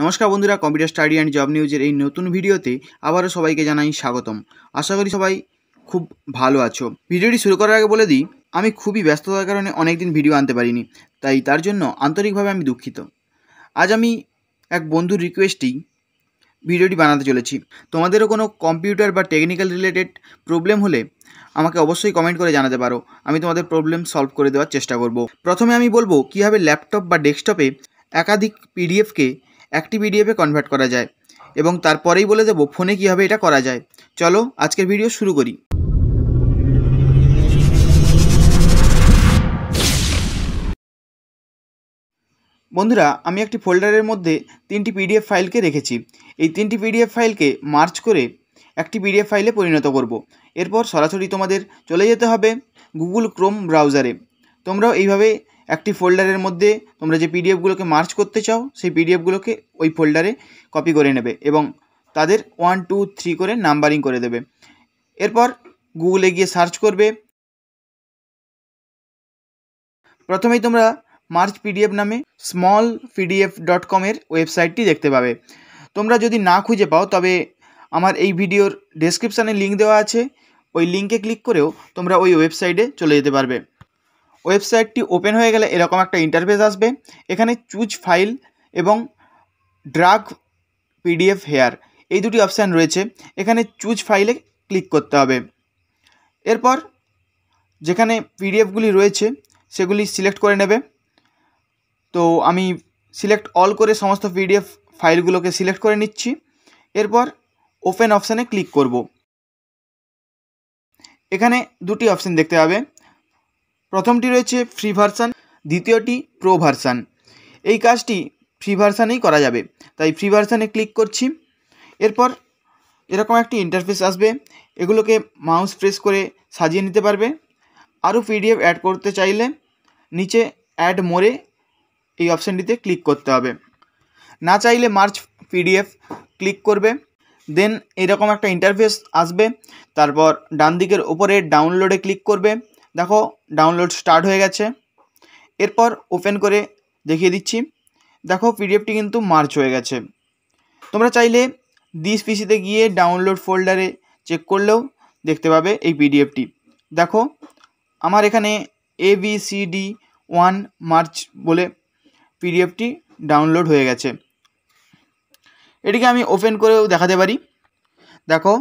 নমস্কার বন্ধুরা computer study and job নিউজের এই নতুন ভিডিওতে আবারও সবাইকে জানাই স্বাগতম আশা করি সবাই খুব ভালো আছো ভিডিওটি শুরু করার আগে বলে দিই আমি খুবই ব্যস্ততার কারণে অনেকদিন ভিডিও আনতে পারিনি তাই তার জন্য আন্তরিকভাবে আমি দুঃখিত আজ আমি এক বন্ধুর রিকোয়েস্টেই ভিডিওটি বানাতে চলেছি তোমাদেরও কোনো কম্পিউটার বা টেকনিক্যাল রিলেটেড প্রবলেম হলে আমাকে অবশ্যই কমেন্ট করে জানাতে পারো আমি তোমাদের প্রবলেম সলভ করে দেওয়ার চেষ্টা করব প্রথমে আমি বলবো কীভাবে ল্যাপটপ বা ডেস্কটপে একাধিক পিডিএফকে একটি পিডিএফে কনভার্ট করা যায় এবং তারপরেই বলে দেবো ফোনে কীভাবে এটা করা যায় চলো আজকের ভিডিও শুরু করি বন্ধুরা আমি একটি ফোল্ডারের মধ্যে তিনটি পিডিএফ ফাইলকে রেখেছি এই তিনটি পিডিএফ ফাইলকে মার্চ করে একটি পিডিএফ ফাইলে পরিণত করব। এরপর সরাসরি তোমাদের চলে যেতে হবে গুগল ক্রোম ব্রাউজারে তোমরাও এইভাবে একটি ফোল্ডারের মধ্যে তোমরা যে পিডিএফগুলোকে মার্চ করতে চাও সেই পিডিএফগুলোকে ওই ফোল্ডারে কপি করে নেবে এবং তাদের ওয়ান টু থ্রি করে নাম্বারিং করে দেবে এরপর গুগলে গিয়ে সার্চ করবে প্রথমেই তোমরা মার্চ পিডিএফ নামে স্মল পিডিএফ ডট কমের ওয়েবসাইটটি দেখতে পাবে তোমরা যদি না খুঁজে পাও তবে আমার এই ভিডিওর ডেসক্রিপশানে লিঙ্ক দেওয়া আছে ওই লিঙ্কে ক্লিক করেও তোমরা ওই ওয়েবসাইটে চলে যেতে পারবে ওয়েবসাইটটি ওপেন হয়ে গেলে এরকম একটা ইন্টারফেস আসবে এখানে চুজ ফাইল এবং ড্রাগ পিডিএফ হেয়ার এই দুটি অপশান রয়েছে এখানে চুজ ফাইলে ক্লিক করতে হবে এরপর যেখানে পিডিএফগুলি রয়েছে সেগুলি সিলেক্ট করে নেবে তো আমি সিলেক্ট অল করে সমস্ত পিডিএফ ফাইলগুলোকে সিলেক্ট করে নিচ্ছি এরপর ওপেন অপশানে ক্লিক করব এখানে দুটি অপশান দেখতে পাবে প্রথমটি রয়েছে ফ্রি ভার্সান দ্বিতীয়টি প্রো ভার্সান এই কাজটি ফ্রি ভার্সানেই করা যাবে তাই ফ্রি ভার্সানে ক্লিক করছি এরপর এরকম একটি ইন্টারফেস আসবে এগুলোকে মাউস প্রেস করে সাজিয়ে নিতে পারবে আরও পিডিএফ অ্যাড করতে চাইলে নিচে অ্যাড মোড়ে এই অপশানটিতে ক্লিক করতে হবে না চাইলে মার্চ পিডিএফ ক্লিক করবে দেন এরকম একটা ইন্টারফেস আসবে তারপর ডান দিকের ওপরে ডাউনলোডে ক্লিক করবে দেখো ডাউনলোড স্টার্ট হয়ে গেছে এরপর ওপেন করে দেখিয়ে দিচ্ছি দেখো পিডিএফটি কিন্তু মার্চ হয়ে গেছে তোমরা চাইলে দিস পিসিতে গিয়ে ডাউনলোড ফোল্ডারে চেক করলেও দেখতে পাবে এই পিডিএফটি দেখো আমার এখানে A B C D one merge বলে পিডিএফটি ডাউনলোড হয়ে গেছে এটিকে আমি ওপেন করেও দেখাতে পারি দেখো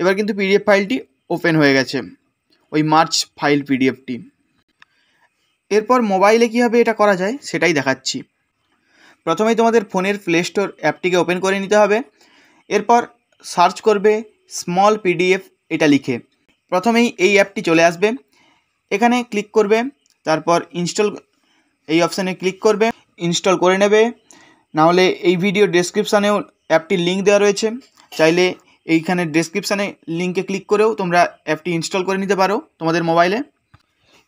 এবার কিন্তু পিডিএফ ফাইলটি ওপেন হয়ে গেছে ওই মার্চ ফাইল পিডিএফটি এরপর মোবাইলে কীভাবে এটা করা যায় সেটাই দেখাচ্ছি প্রথমেই তোমাদের ফোনের প্লে স্টোর অ্যাপটিকে ওপেন করে নিতে হবে এরপর সার্চ করবে স্মল পিডিএফ এটা লিখে প্রথমেই এই অ্যাপটি চলে আসবে এখানে ক্লিক করবে তারপর ইনস্টল এই অপশানে ক্লিক করবে ইনস্টল করে নেবে নাহলে এই ভিডিও ডেসক্রিপশানেও অ্যাপটির লিঙ্ক দেওয়া রয়েছে চাইলে এইখানে ডেসক্রিপশানে লিঙ্কে ক্লিক করেও তোমরা অ্যাপটি ইনস্টল করে নিতে পারো তোমাদের মোবাইলে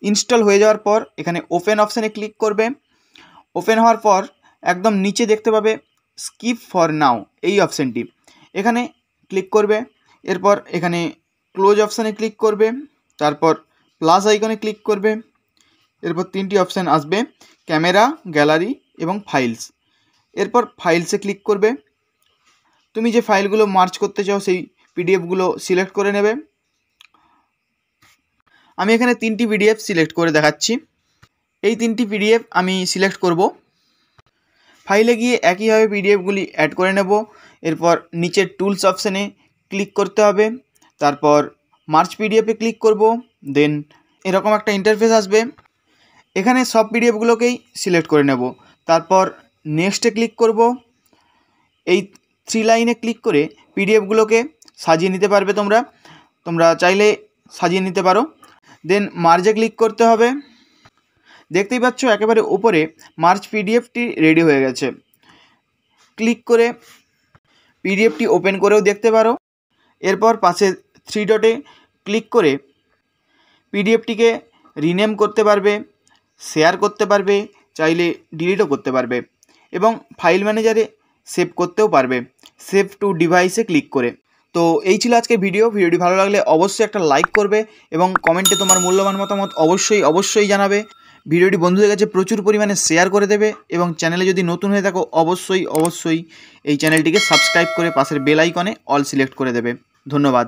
ইনস্টল হয়ে যাওয়ার পর এখানে ওপেন অপশানে ক্লিক করবে ওপেন হওয়ার পর একদম নিচে দেখতে পাবে স্কিপ ফর নাও এই অপশানটি এখানে ক্লিক করবে এরপর এখানে ক্লোজ অপশানে ক্লিক করবে তারপর প্লাস আইকনে ক্লিক করবে এরপর তিনটি অপশান আসবে ক্যামেরা গ্যালারি এবং ফাইলস এরপর ফাইলসে ক্লিক করবে তুমি যে ফাইলগুলো মার্চ করতে চাও সেই পিডিএফগুলো সিলেক্ট করে নেবে আমি এখানে তিনটি পিডিএফ সিলেক্ট করে দেখাচ্ছি এই তিনটি পিডিএফ আমি সিলেক্ট করব ফাইলে গিয়ে একইভাবে পিডিএফগুলি অ্যাড করে নেব এরপর নিচের টুলস অপশানে ক্লিক করতে হবে তারপর মার্চ পিডিএফে ক্লিক করব দেন এরকম একটা ইন্টারফেস আসবে এখানে সব পিডিএফগুলোকেই সিলেক্ট করে নেব তারপর নেক্সটে ক্লিক করব এই থ্রি লাইনে ক্লিক করে পিডিএফগুলোকে সাজিয়ে নিতে পারবে তোমরা তোমরা চাইলে সাজিয়ে নিতে পারো দেন মার্জে ক্লিক করতে হবে দেখতেই পাচ্ছ একেবারে উপরে মার্চ পিডিএফটি রেডি হয়ে গেছে ক্লিক করে পিডিএফটি ওপেন করেও দেখতে পারো এরপর পাশে থ্রি ডটে ক্লিক করে পিডিএফটিকে রিনেম করতে পারবে শেয়ার করতে পারবে চাইলে ডিলিটও করতে পারবে এবং ফাইল ম্যানেজারে সেভ করতেও পারবে সেভ টু ডিভাইসে ক্লিক করে তো এই ছিল আজকে ভিডিও ভিডিওটি ভালো লাগলে অবশ্যই একটা লাইক করবে এবং কমেন্টে তোমার মূল্যবান মতামত অবশ্যই অবশ্যই জানাবে ভিডিওটি বন্ধুদের কাছে প্রচুর পরিমাণে শেয়ার করে দেবে এবং চ্যানেলে যদি নতুন হয়ে থাকো অবশ্যই অবশ্যই এই চ্যানেলটিকে সাবস্ক্রাইব করে পাশের বেল আইকনে অল সিলেক্ট করে দেবে ধন্যবাদ